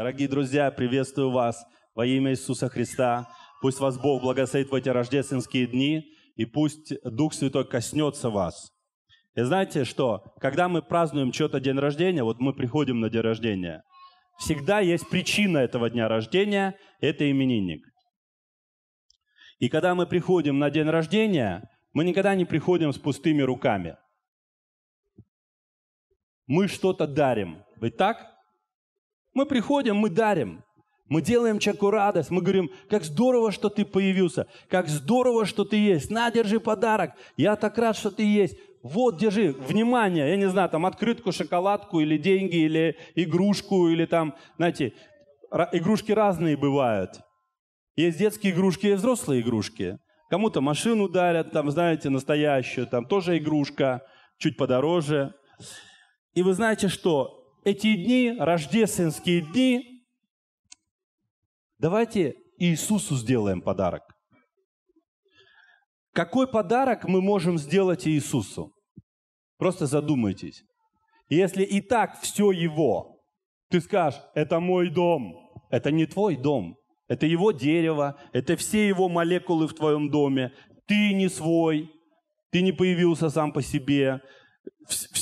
Дорогие друзья, приветствую вас во имя Иисуса Христа. Пусть вас Бог благословит в эти рождественские дни, и пусть Дух Святой коснется вас. И знаете что? Когда мы празднуем что-то день рождения, вот мы приходим на день рождения, всегда есть причина этого дня рождения – это именинник. И когда мы приходим на день рождения, мы никогда не приходим с пустыми руками. Мы что-то дарим. Ведь так? Мы приходим, мы дарим. Мы делаем человеку радость, мы говорим, как здорово, что ты появился, как здорово, что ты есть. На, держи подарок, я так рад, что ты есть. Вот, держи, внимание, я не знаю, там открытку, шоколадку или деньги, или игрушку, или там, знаете, игрушки разные бывают. Есть детские игрушки, есть взрослые игрушки. Кому-то машину дарят, там, знаете, настоящую, там тоже игрушка, чуть подороже. И вы знаете что? эти дни, рождественские дни, давайте Иисусу сделаем подарок. Какой подарок мы можем сделать Иисусу? Просто задумайтесь. Если и так все Его, ты скажешь, это мой дом. Это не твой дом. Это его дерево, это все его молекулы в твоем доме. Ты не свой, ты не появился сам по себе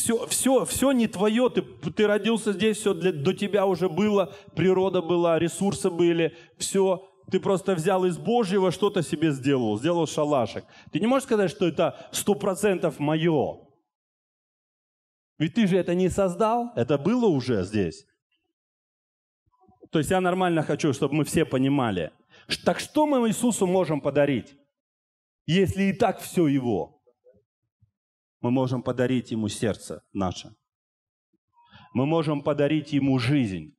все, все, все не твое, ты, ты родился здесь, все для, до тебя уже было, природа была, ресурсы были, все, ты просто взял из Божьего, что-то себе сделал, сделал шалашик. Ты не можешь сказать, что это сто процентов мое. Ведь ты же это не создал, это было уже здесь. То есть я нормально хочу, чтобы мы все понимали. Так что мы Иисусу можем подарить, если и так все Его? мы можем подарить Ему сердце наше. Мы можем подарить Ему жизнь.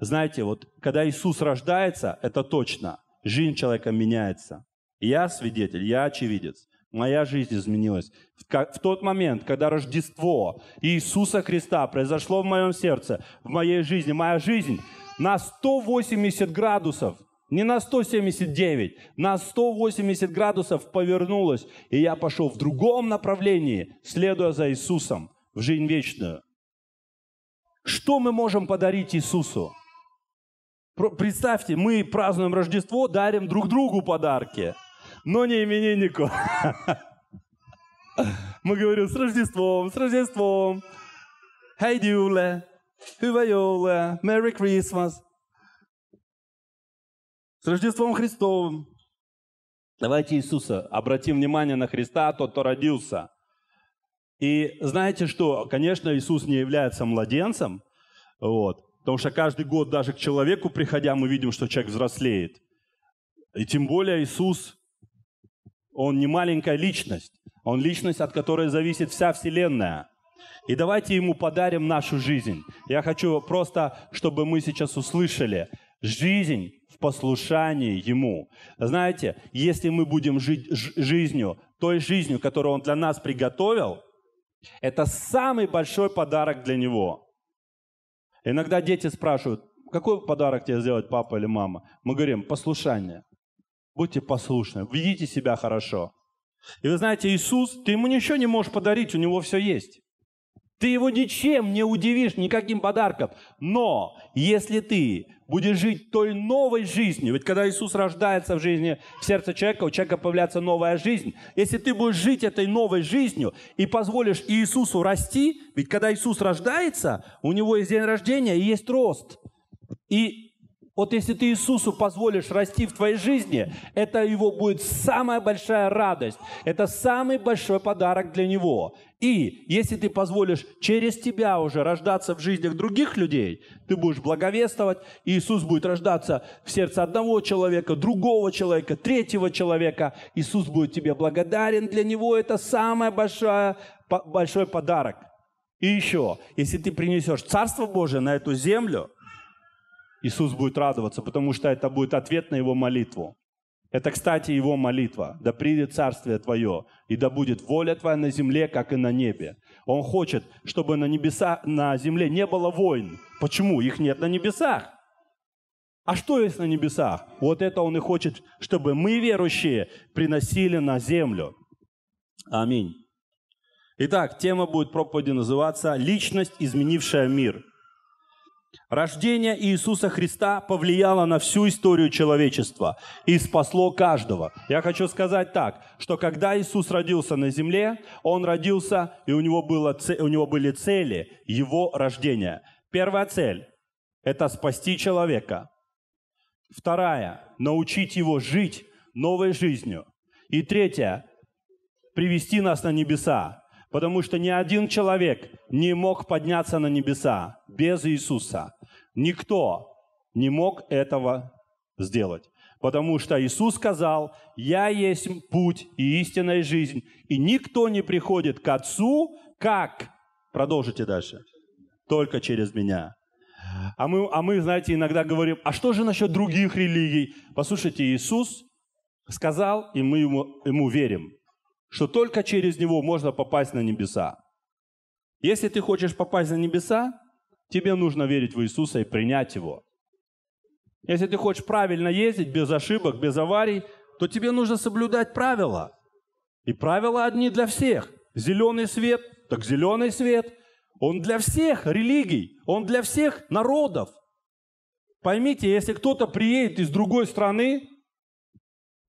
Знаете, вот когда Иисус рождается, это точно, жизнь человека меняется. Я свидетель, я очевидец. Моя жизнь изменилась. В тот момент, когда Рождество Иисуса Христа произошло в моем сердце, в моей жизни, моя жизнь на 180 градусов не на 179, на 180 градусов повернулось, и я пошел в другом направлении, следуя за Иисусом в жизнь вечную. Что мы можем подарить Иисусу? Представьте, мы празднуем Рождество, дарим друг другу подарки, но не имениннику. Мы говорим, с Рождеством, с Рождеством. Hey, Дюле, Merry Christmas с Рождеством Христовым. Давайте Иисуса, обратим внимание на Христа, тот, кто родился. И знаете что, конечно, Иисус не является младенцем, вот, потому что каждый год даже к человеку приходя, мы видим, что человек взрослеет. И тем более Иисус, Он не маленькая личность, Он личность, от которой зависит вся Вселенная. И давайте Ему подарим нашу жизнь. Я хочу просто, чтобы мы сейчас услышали, жизнь в послушании Ему. Знаете, если мы будем жить жизнью, той жизнью, которую Он для нас приготовил, это самый большой подарок для Него. Иногда дети спрашивают, какой подарок тебе сделать папа или мама? Мы говорим, послушание. Будьте послушны, ведите себя хорошо. И вы знаете, Иисус, ты ему ничего не можешь подарить, у него все есть. Ты его ничем не удивишь, никаким подарком. Но если ты будешь жить той новой жизнью, ведь когда Иисус рождается в жизни, в сердце человека, у человека появляется новая жизнь. Если ты будешь жить этой новой жизнью и позволишь Иисусу расти, ведь когда Иисус рождается, у него есть день рождения и есть рост. И вот если ты Иисусу позволишь расти в твоей жизни, это его будет самая большая радость, это самый большой подарок для него. И если ты позволишь через тебя уже рождаться в жизнях других людей, ты будешь благовествовать, Иисус будет рождаться в сердце одного человека, другого человека, третьего человека. Иисус будет тебе благодарен, для него это самый большой, большой подарок. И еще, если ты принесешь Царство Божие на эту землю – Иисус будет радоваться, потому что это будет ответ на его молитву. Это, кстати, его молитва. «Да придет царствие твое, и да будет воля твоя на земле, как и на небе». Он хочет, чтобы на, небеса, на земле не было войн. Почему? Их нет на небесах. А что есть на небесах? Вот это он и хочет, чтобы мы, верующие, приносили на землю. Аминь. Итак, тема будет проповеди называться «Личность, изменившая мир». Рождение Иисуса Христа повлияло на всю историю человечества и спасло каждого. Я хочу сказать так, что когда Иисус родился на земле, Он родился, и у него, было, у него были цели Его рождения. Первая цель – это спасти человека. Вторая – научить его жить новой жизнью. И третья – привести нас на небеса, Потому что ни один человек не мог подняться на небеса без Иисуса. Никто не мог этого сделать. Потому что Иисус сказал, «Я есть путь и истинная жизнь, и никто не приходит к Отцу, как...» Продолжите дальше. «Только через Меня». А мы, а мы, знаете, иногда говорим, а что же насчет других религий? Послушайте, Иисус сказал, и мы ему, ему верим что только через него можно попасть на небеса. Если ты хочешь попасть на небеса, тебе нужно верить в Иисуса и принять его. Если ты хочешь правильно ездить, без ошибок, без аварий, то тебе нужно соблюдать правила. И правила одни для всех. Зеленый свет, так зеленый свет. Он для всех религий, он для всех народов. Поймите, если кто-то приедет из другой страны,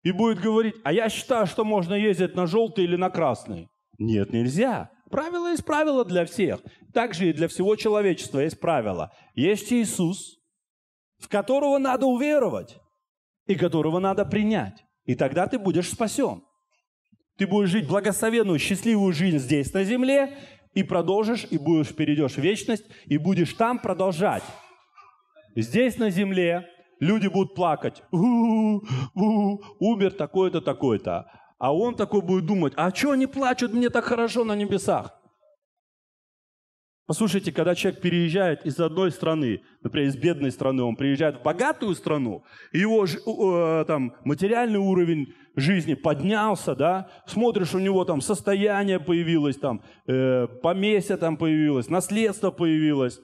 и будет говорить, а я считаю, что можно ездить на желтый или на красный. Нет, нельзя. Правило есть правило для всех. Также и для всего человечества есть правило. Есть Иисус, в которого надо уверовать и которого надо принять. И тогда ты будешь спасен. Ты будешь жить благословенную, счастливую жизнь здесь, на земле, и продолжишь, и будешь, перейдешь в вечность, и будешь там продолжать. Здесь, на земле, Люди будут плакать. У-у-у, умер такой-то, такой-то. А он такой будет думать, а что они плачут, мне так хорошо на небесах? Послушайте, когда человек переезжает из одной страны, например, из бедной страны, он приезжает в богатую страну, его э, там, материальный уровень жизни поднялся, да, смотришь, у него там состояние появилось, там, э, поместье там появилось, наследство появилось,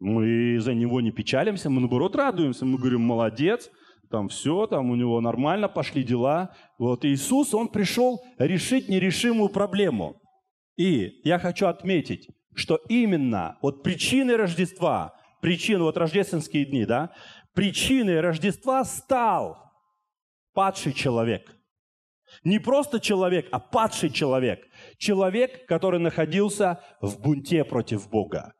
мы за него не печалимся, мы наоборот радуемся, мы говорим, молодец, там все, там у него нормально, пошли дела. Вот Иисус, он пришел решить нерешимую проблему. И я хочу отметить, что именно вот причины Рождества, причины, вот рождественские дни, да, причиной Рождества стал падший человек. Не просто человек, а падший человек. Человек, который находился в бунте против Бога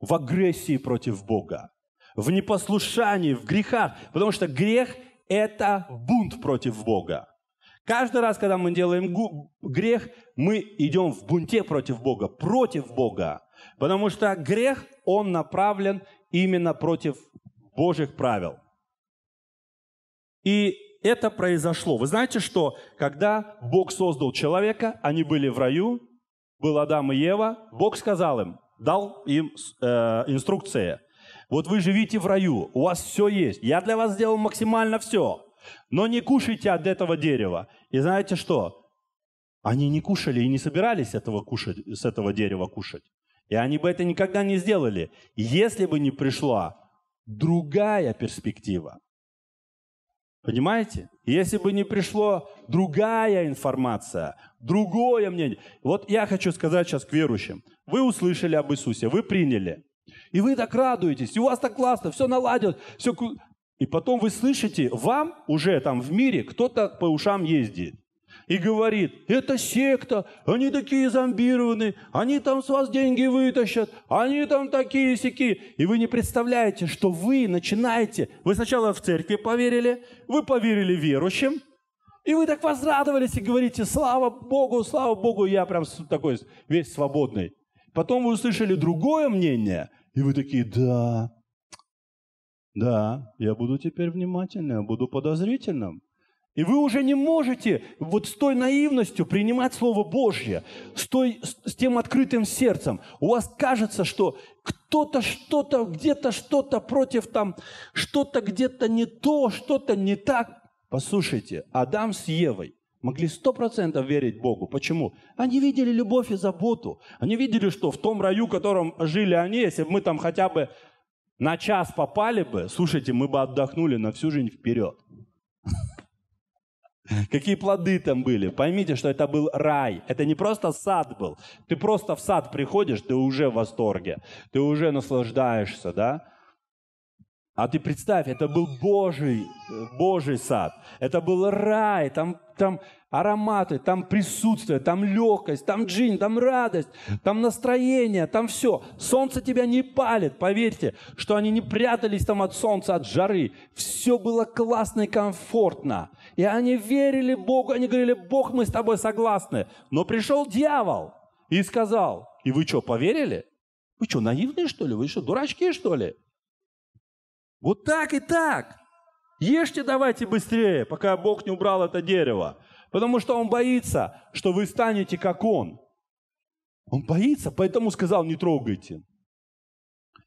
в агрессии против Бога, в непослушании, в грехах, потому что грех – это бунт против Бога. Каждый раз, когда мы делаем грех, мы идем в бунте против Бога, против Бога, потому что грех, он направлен именно против Божьих правил. И это произошло. Вы знаете, что когда Бог создал человека, они были в раю, был Адам и Ева, Бог сказал им, дал им э, инструкции. Вот вы живите в раю, у вас все есть. Я для вас сделал максимально все. Но не кушайте от этого дерева. И знаете что? Они не кушали и не собирались этого кушать, с этого дерева кушать. И они бы это никогда не сделали, если бы не пришла другая перспектива. Понимаете? Если бы не пришло другая информация, другое мнение. Вот я хочу сказать сейчас к верующим. Вы услышали об Иисусе, вы приняли. И вы так радуетесь, и у вас так классно, все наладилось, все... И потом вы слышите, вам уже там в мире кто-то по ушам ездит и говорит, это секта, они такие зомбированные, они там с вас деньги вытащат, они там такие сики. И вы не представляете, что вы начинаете, вы сначала в церкви поверили, вы поверили верующим, и вы так возрадовались и говорите, слава Богу, слава Богу, я прям такой весь свободный. Потом вы услышали другое мнение, и вы такие, да, да, я буду теперь внимательным, буду подозрительным. И вы уже не можете вот с той наивностью принимать Слово Божье, с, той, с тем открытым сердцем. У вас кажется, что кто-то что-то, где-то что-то против там, что-то где-то не то, что-то не так. Послушайте, Адам с Евой могли сто процентов верить Богу. Почему? Они видели любовь и заботу. Они видели, что в том раю, в котором жили они, если бы мы там хотя бы на час попали бы, слушайте, мы бы отдохнули на всю жизнь вперед. Какие плоды там были? Поймите, что это был рай. Это не просто сад был. Ты просто в сад приходишь, ты уже в восторге. Ты уже наслаждаешься, да? А ты представь, это был Божий, Божий сад. Это был рай, там, там ароматы, там присутствие, там легкость, там джин, там радость, там настроение, там все. Солнце тебя не палит, поверьте, что они не прятались там от солнца, от жары. Все было классно и комфортно. И они верили Богу, они говорили, Бог, мы с тобой согласны. Но пришел дьявол и сказал, и вы что, поверили? Вы что, наивные что ли? Вы что, дурачки что ли? Вот так и так. Ешьте давайте быстрее, пока Бог не убрал это дерево. Потому что он боится, что вы станете как он. Он боится, поэтому сказал, не трогайте.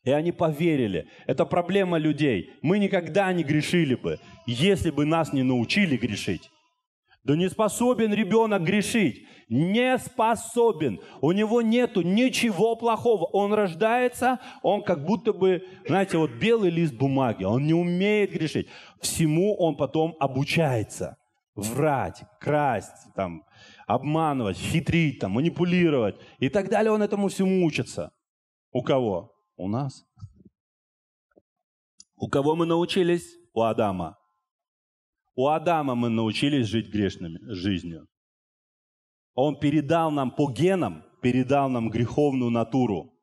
И они поверили. Это проблема людей. Мы никогда не грешили бы, если бы нас не научили грешить. Да не способен ребенок грешить. Не способен. У него нету ничего плохого. Он рождается, он как будто бы, знаете, вот белый лист бумаги. Он не умеет грешить. Всему он потом обучается. Врать, красть, там, обманывать, хитрить, там, манипулировать и так далее. Он этому всему учится. У кого? У нас. У кого мы научились? У Адама. У Адама мы научились жить грешными жизнью. Он передал нам по генам, передал нам греховную натуру.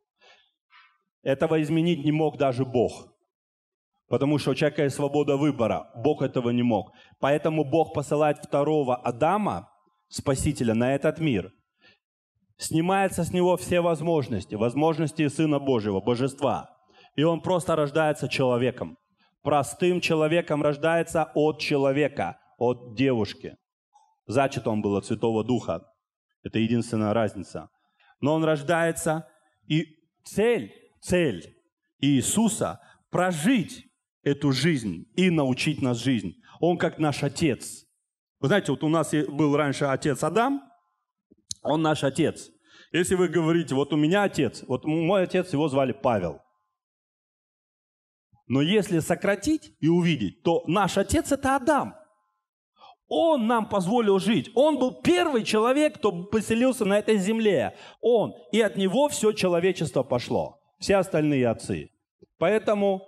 Этого изменить не мог даже Бог. Потому что у человека есть свобода выбора. Бог этого не мог. Поэтому Бог посылает второго Адама, Спасителя, на этот мир. Снимается с него все возможности, возможности Сына Божьего, Божества. И он просто рождается человеком простым человеком рождается от человека, от девушки. Зачат он был от Святого Духа. Это единственная разница. Но он рождается, и цель, цель Иисуса – прожить эту жизнь и научить нас жизнь. Он как наш отец. Вы знаете, вот у нас был раньше отец Адам, он наш отец. Если вы говорите, вот у меня отец, вот мой отец, его звали Павел. Но если сократить и увидеть, то наш отец – это Адам. Он нам позволил жить. Он был первый человек, кто поселился на этой земле. Он. И от него все человечество пошло. Все остальные отцы. Поэтому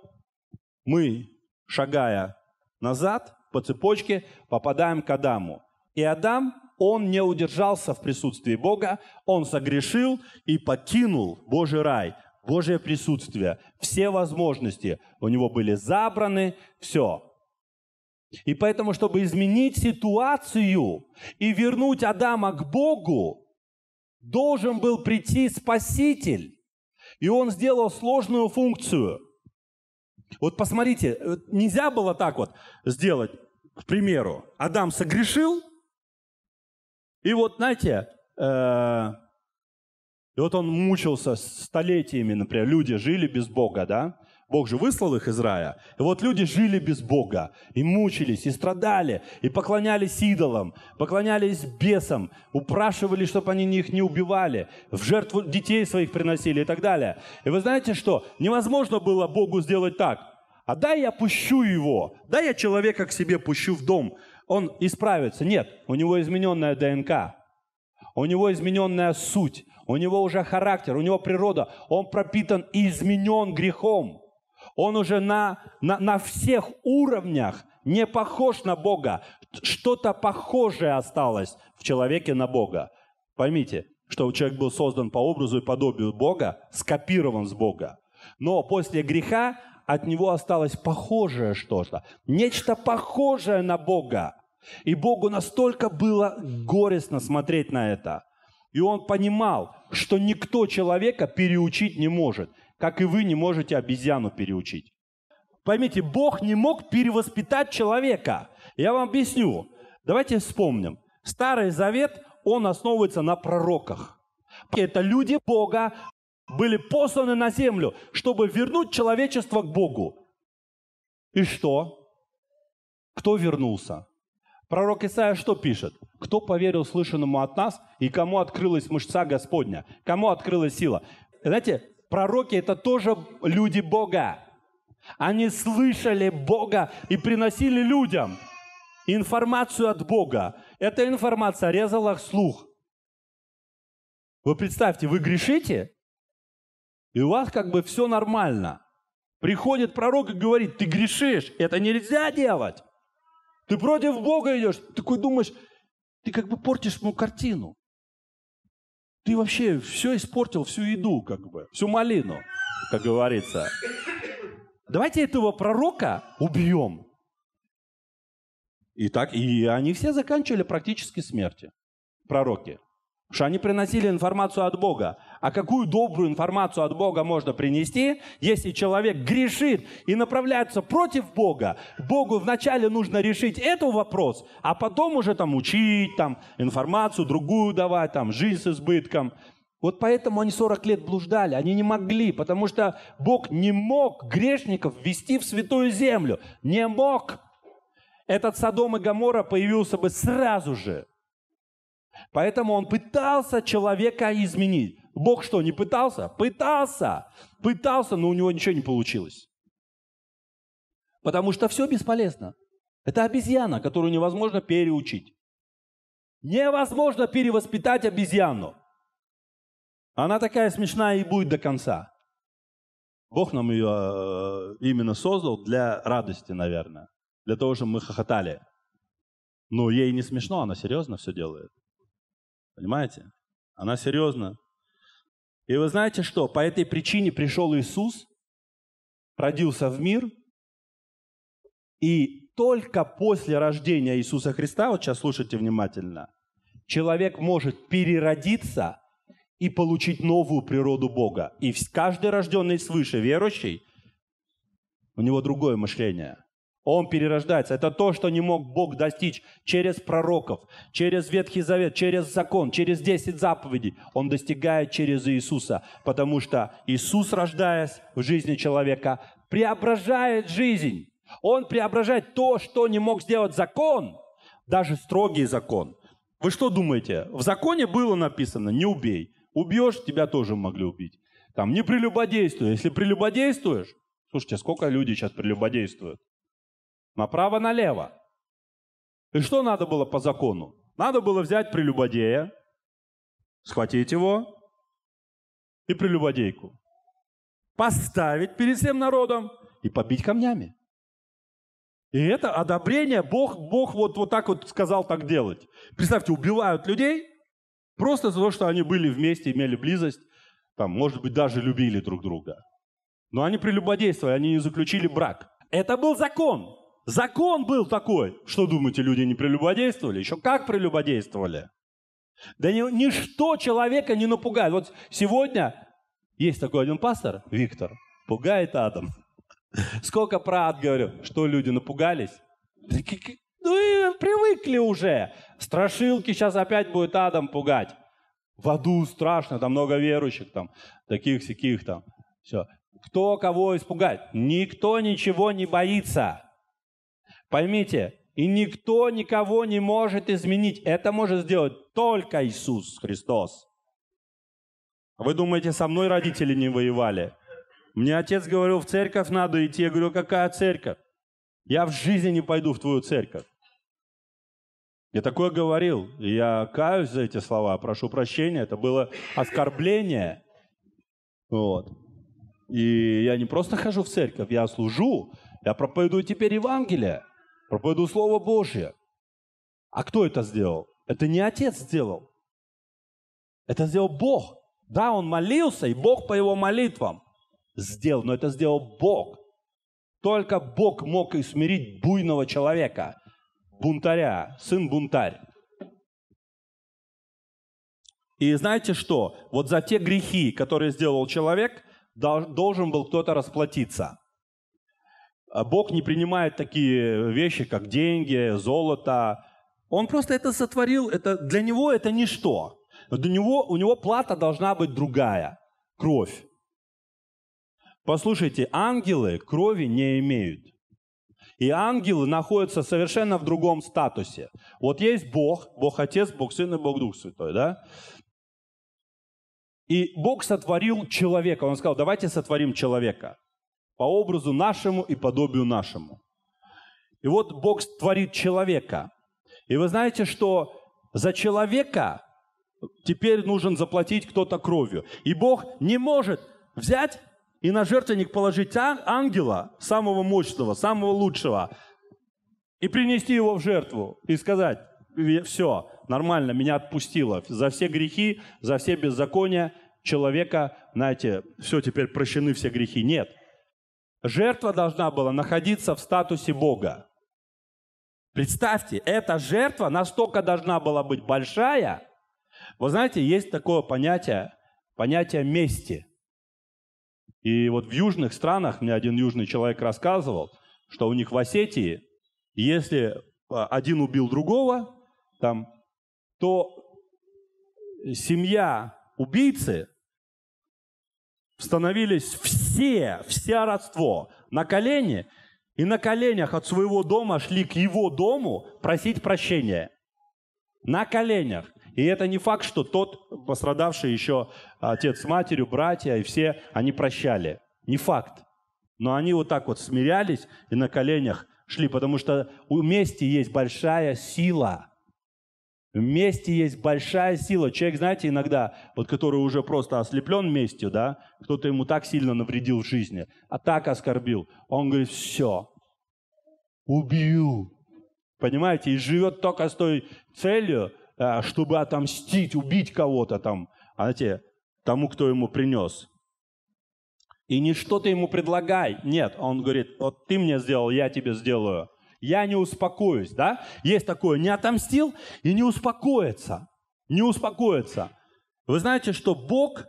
мы, шагая назад по цепочке, попадаем к Адаму. И Адам, он не удержался в присутствии Бога, он согрешил и покинул Божий рай. Божье присутствие, все возможности у него были забраны, все. И поэтому, чтобы изменить ситуацию и вернуть Адама к Богу, должен был прийти Спаситель. И он сделал сложную функцию. Вот посмотрите, э, нельзя было так вот сделать, к примеру, Адам согрешил, и вот, знаете, э, и вот он мучился столетиями, например, люди жили без Бога, да? Бог же выслал их из рая. И вот люди жили без Бога, и мучились, и страдали, и поклонялись идолам, поклонялись бесам, упрашивали, чтобы они их не убивали, в жертву детей своих приносили и так далее. И вы знаете что? Невозможно было Богу сделать так. А дай я пущу его, дай я человека к себе пущу в дом, он исправится. Нет, у него измененная ДНК, у него измененная суть, у него уже характер, у него природа, он пропитан и изменен грехом. Он уже на, на, на всех уровнях не похож на Бога. Что-то похожее осталось в человеке на Бога. Поймите, что человек был создан по образу и подобию Бога, скопирован с Бога. Но после греха от него осталось похожее что-то, нечто похожее на Бога. И Богу настолько было горестно смотреть на это. И он понимал, что никто человека переучить не может, как и вы не можете обезьяну переучить. Поймите, Бог не мог перевоспитать человека. Я вам объясню. Давайте вспомним. Старый Завет, он основывается на пророках. Это люди Бога были посланы на землю, чтобы вернуть человечество к Богу. И что? Кто вернулся? Пророк Исаия что пишет? Кто поверил слышанному от нас и кому открылась мышца Господня? Кому открылась сила? Знаете, пророки – это тоже люди Бога. Они слышали Бога и приносили людям информацию от Бога. Эта информация резала слух. Вы представьте, вы грешите, и у вас как бы все нормально. Приходит пророк и говорит, ты грешишь, это нельзя делать. Ты против Бога идешь. Ты такой думаешь, ты как бы портишь ему картину. Ты вообще все испортил, всю еду, как бы, всю малину, как говорится. Давайте этого пророка убьем. И так, и они все заканчивали практически смерти, Пророки. Потому что они приносили информацию от Бога. А какую добрую информацию от Бога можно принести, если человек грешит и направляется против Бога? Богу вначале нужно решить этот вопрос, а потом уже там учить, там информацию другую давать, там жизнь с избытком. Вот поэтому они 40 лет блуждали, они не могли, потому что Бог не мог грешников ввести в святую землю. Не мог. Этот Содом и Гамора появился бы сразу же. Поэтому он пытался человека изменить. Бог что, не пытался? Пытался! Пытался, но у него ничего не получилось. Потому что все бесполезно. Это обезьяна, которую невозможно переучить. Невозможно перевоспитать обезьяну. Она такая смешная и будет до конца. Бог нам ее э, именно создал для радости, наверное. Для того, чтобы мы хохотали. Но ей не смешно, она серьезно все делает. Понимаете? Она серьезно. И вы знаете что? По этой причине пришел Иисус, родился в мир, и только после рождения Иисуса Христа, вот сейчас слушайте внимательно, человек может переродиться и получить новую природу Бога. И каждый рожденный свыше верующий, у него другое мышление – он перерождается. Это то, что не мог Бог достичь через пророков, через Ветхий Завет, через закон, через 10 заповедей. Он достигает через Иисуса, потому что Иисус, рождаясь в жизни человека, преображает жизнь. Он преображает то, что не мог сделать закон, даже строгий закон. Вы что думаете? В законе было написано «не убей». Убьешь, тебя тоже могли убить. Там «не прелюбодействуй». Если прелюбодействуешь, слушайте, сколько людей сейчас прелюбодействуют? направо-налево. И что надо было по закону? Надо было взять прелюбодея, схватить его и прелюбодейку, поставить перед всем народом и побить камнями. И это одобрение, Бог, Бог вот, вот так вот сказал так делать. Представьте, убивают людей просто за то, что они были вместе, имели близость, там, может быть, даже любили друг друга. Но они прелюбодействовали, они не заключили брак. Это был закон. Закон был такой. Что думаете, люди не прелюбодействовали? Еще как прелюбодействовали? Да ни, ничто человека не напугает. Вот сегодня есть такой один пастор, Виктор, пугает Адам. Сколько про ад говорю, что люди напугались? Ну и привыкли уже. Страшилки сейчас опять будет Адам пугать. В аду страшно, там много верующих, там, таких-сяких там. Все. Кто кого испугать? Никто ничего не боится. Поймите, и никто никого не может изменить. Это может сделать только Иисус Христос. Вы думаете, со мной родители не воевали? Мне отец говорил, в церковь надо идти. Я говорю, какая церковь? Я в жизни не пойду в твою церковь. Я такое говорил. И я каюсь за эти слова, прошу прощения. Это было оскорбление. Вот. И я не просто хожу в церковь, я служу. Я проповедую теперь Евангелие проповедую Слово Божье. А кто это сделал? Это не отец сделал. Это сделал Бог. Да, он молился, и Бог по его молитвам сделал, но это сделал Бог. Только Бог мог усмирить буйного человека, бунтаря, сын бунтарь. И знаете что? Вот за те грехи, которые сделал человек, должен был кто-то расплатиться. А Бог не принимает такие вещи, как деньги, золото. Он просто это сотворил. Это, для него это ничто. Для него, у него плата должна быть другая – кровь. Послушайте, ангелы крови не имеют. И ангелы находятся совершенно в другом статусе. Вот есть Бог, Бог Отец, Бог Сын и Бог Дух Святой, да? И Бог сотворил человека. Он сказал, давайте сотворим человека по образу нашему и подобию нашему. И вот Бог творит человека. И вы знаете, что за человека теперь нужен заплатить кто-то кровью. И Бог не может взять и на жертвенник положить а-, ангела, самого мощного, самого лучшего, и принести его в жертву, и сказать, все, нормально, меня отпустило. За все грехи, за все беззакония человека, знаете, все, теперь прощены все грехи. Нет. Жертва должна была находиться в статусе Бога. Представьте, эта жертва настолько должна была быть большая. Вы знаете, есть такое понятие, понятие мести. И вот в южных странах, мне один южный человек рассказывал, что у них в Осетии, если а, один убил другого, там, то семья убийцы становились все, вся родство на колени, и на коленях от своего дома шли к его дому просить прощения. На коленях. И это не факт, что тот пострадавший еще отец с матерью, братья и все, они прощали. Не факт. Но они вот так вот смирялись и на коленях шли, потому что у мести есть большая сила – Вместе есть большая сила. Человек, знаете, иногда, вот который уже просто ослеплен местью, да, кто-то ему так сильно навредил в жизни, а так оскорбил, он говорит, все, убью. Понимаете, и живет только с той целью, э, чтобы отомстить, убить кого-то там, знаете, тому, кто ему принес. И не что ты ему предлагай, нет, он говорит, вот ты мне сделал, я тебе сделаю – я не успокоюсь, да? Есть такое, не отомстил и не успокоится, не успокоится. Вы знаете, что Бог,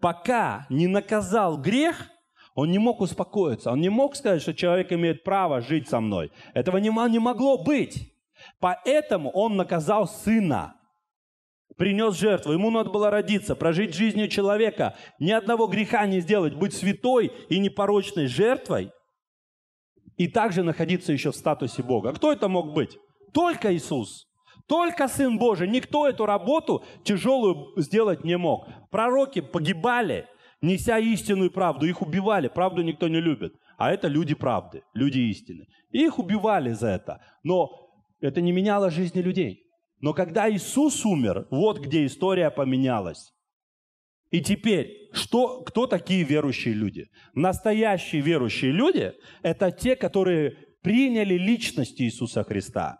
пока не наказал грех, он не мог успокоиться, он не мог сказать, что человек имеет право жить со мной. Этого не, не могло быть. Поэтому он наказал сына, принес жертву. Ему надо было родиться, прожить жизнью человека, ни одного греха не сделать, быть святой и непорочной жертвой – и также находиться еще в статусе Бога. Кто это мог быть? Только Иисус. Только Сын Божий. Никто эту работу тяжелую сделать не мог. Пророки погибали, неся истину и правду. Их убивали. Правду никто не любит. А это люди правды, люди истины. их убивали за это. Но это не меняло жизни людей. Но когда Иисус умер, вот где история поменялась. И теперь, что, кто такие верующие люди? Настоящие верующие люди – это те, которые приняли личность Иисуса Христа.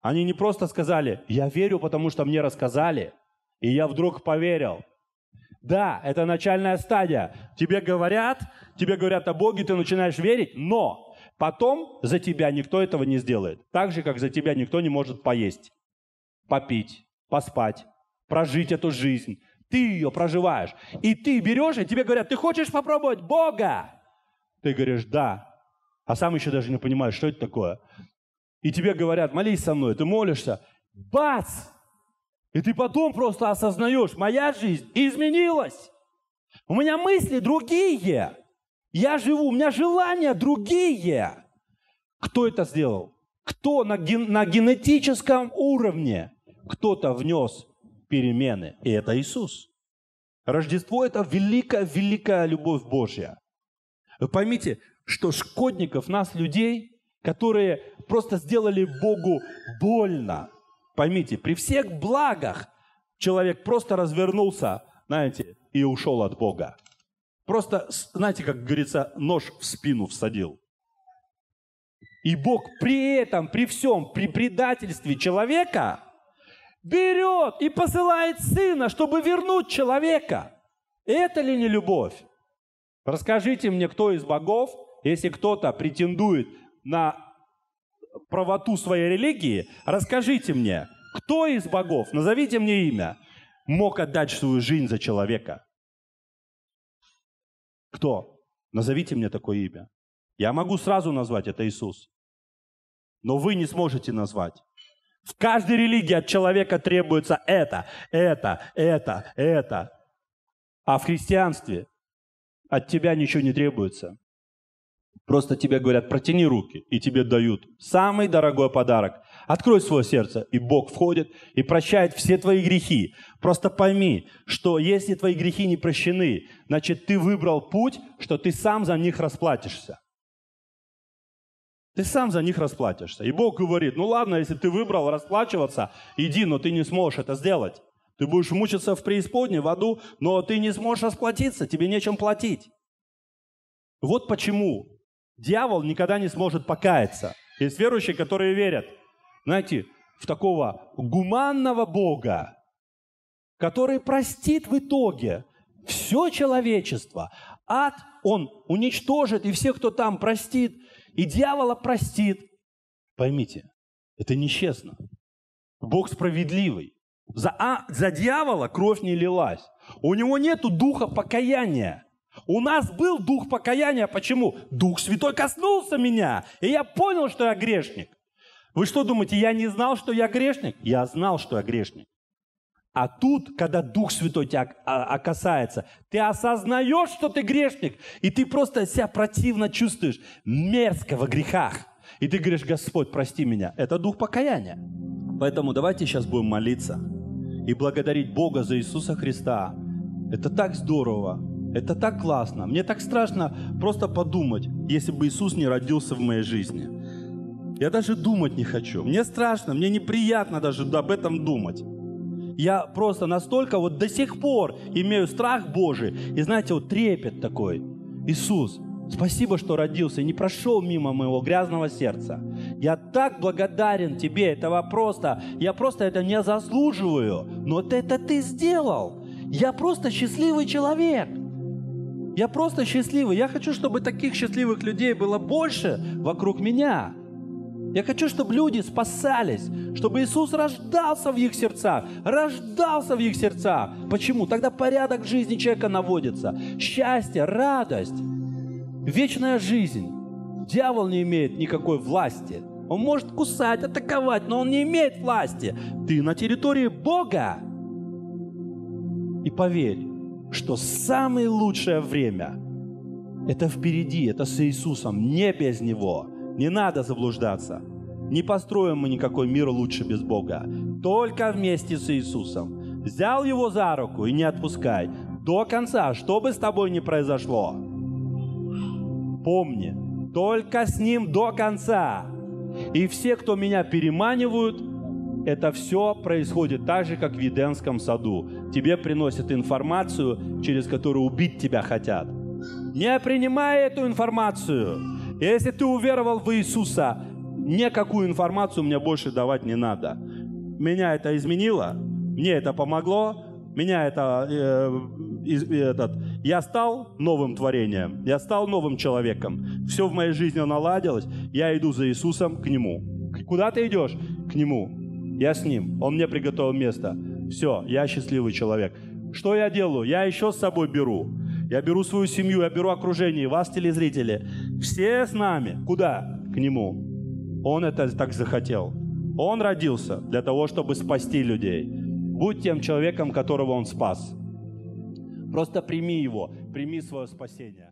Они не просто сказали, я верю, потому что мне рассказали, и я вдруг поверил. Да, это начальная стадия. Тебе говорят, тебе говорят о Боге, ты начинаешь верить, но потом за тебя никто этого не сделает. Так же, как за тебя никто не может поесть, попить, поспать, прожить эту жизнь, ты ее проживаешь. И ты берешь, и тебе говорят, ты хочешь попробовать Бога? Ты говоришь, да. А сам еще даже не понимаешь, что это такое. И тебе говорят, молись со мной, ты молишься. Бац! И ты потом просто осознаешь, моя жизнь изменилась. У меня мысли другие. Я живу, у меня желания другие. Кто это сделал? Кто на, ген, на генетическом уровне? Кто-то внес перемены. И это Иисус. Рождество – это великая-великая любовь Божья. Вы поймите, что шкодников, нас, людей, которые просто сделали Богу больно. Поймите, при всех благах человек просто развернулся, знаете, и ушел от Бога. Просто, знаете, как говорится, нож в спину всадил. И Бог при этом, при всем, при предательстве человека – берет и посылает сына, чтобы вернуть человека. Это ли не любовь? Расскажите мне, кто из богов, если кто-то претендует на правоту своей религии, расскажите мне, кто из богов, назовите мне имя, мог отдать свою жизнь за человека? Кто? Назовите мне такое имя. Я могу сразу назвать, это Иисус. Но вы не сможете назвать. В каждой религии от человека требуется это, это, это, это. А в христианстве от тебя ничего не требуется. Просто тебе говорят, протяни руки, и тебе дают самый дорогой подарок. Открой свое сердце, и Бог входит и прощает все твои грехи. Просто пойми, что если твои грехи не прощены, значит, ты выбрал путь, что ты сам за них расплатишься. Ты сам за них расплатишься. И Бог говорит, ну ладно, если ты выбрал расплачиваться, иди, но ты не сможешь это сделать. Ты будешь мучиться в преисподней, в аду, но ты не сможешь расплатиться, тебе нечем платить. Вот почему дьявол никогда не сможет покаяться. Есть верующие, которые верят, знаете, в такого гуманного Бога, который простит в итоге все человечество. Ад он уничтожит, и всех, кто там простит, и дьявола простит. Поймите, это нечестно. Бог справедливый. За, а, за дьявола кровь не лилась. У него нет духа покаяния. У нас был дух покаяния. Почему? Дух Святой коснулся меня, и я понял, что я грешник. Вы что думаете, я не знал, что я грешник? Я знал, что я грешник. А тут, когда Дух Святой тебя а, касается, ты осознаешь, что ты грешник, и ты просто себя противно чувствуешь, мерзко во грехах. И ты говоришь, Господь, прости меня. Это дух покаяния. Поэтому давайте сейчас будем молиться и благодарить Бога за Иисуса Христа. Это так здорово, это так классно. Мне так страшно просто подумать, если бы Иисус не родился в моей жизни. Я даже думать не хочу. Мне страшно, мне неприятно даже об этом думать я просто настолько вот до сих пор имею страх Божий. И знаете, вот трепет такой. Иисус, спасибо, что родился и не прошел мимо моего грязного сердца. Я так благодарен тебе, этого просто, я просто это не заслуживаю, но это ты сделал. Я просто счастливый человек. Я просто счастливый. Я хочу, чтобы таких счастливых людей было больше вокруг меня. Я хочу, чтобы люди спасались, чтобы Иисус рождался в их сердцах, рождался в их сердцах. Почему? Тогда порядок в жизни человека наводится. Счастье, радость, вечная жизнь. Дьявол не имеет никакой власти. Он может кусать, атаковать, но он не имеет власти. Ты на территории Бога. И поверь, что самое лучшее время – это впереди, это с Иисусом, не без Него – не надо заблуждаться. Не построим мы никакой мир лучше без Бога. Только вместе с Иисусом. Взял его за руку и не отпускай. До конца, что бы с тобой ни произошло. Помни, только с ним до конца. И все, кто меня переманивают, это все происходит так же, как в Еденском саду. Тебе приносят информацию, через которую убить тебя хотят. Не принимай эту информацию если ты уверовал в Иисуса, никакую информацию мне больше давать не надо. Меня это изменило, мне это помогло, меня это, э, из, этот, я стал новым творением, я стал новым человеком. Все в моей жизни наладилось, я иду за Иисусом к Нему. Куда ты идешь? К Нему. Я с Ним, Он мне приготовил место. Все, я счастливый человек. Что я делаю? Я еще с собой беру я беру свою семью, я беру окружение, вас, телезрители. Все с нами. Куда? К Нему. Он это так захотел. Он родился для того, чтобы спасти людей. Будь тем человеком, которого Он спас. Просто прими Его, прими свое спасение.